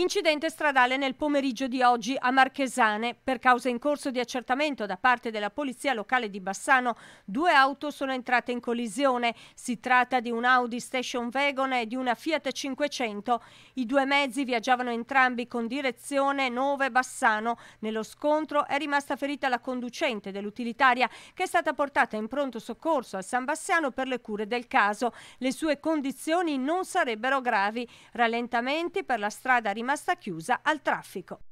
Incidente stradale nel pomeriggio di oggi a Marchesane. Per causa in corso di accertamento da parte della Polizia Locale di Bassano, due auto sono entrate in collisione. Si tratta di un Audi Station Wagon e di una Fiat 500. I due mezzi viaggiavano entrambi con direzione 9 Bassano. Nello scontro è rimasta ferita la conducente dell'utilitaria che è stata portata in pronto soccorso a San Bassiano per le cure del caso. Le sue condizioni non sarebbero gravi. Rallentamenti per la strada rimasta rimasta chiusa al traffico.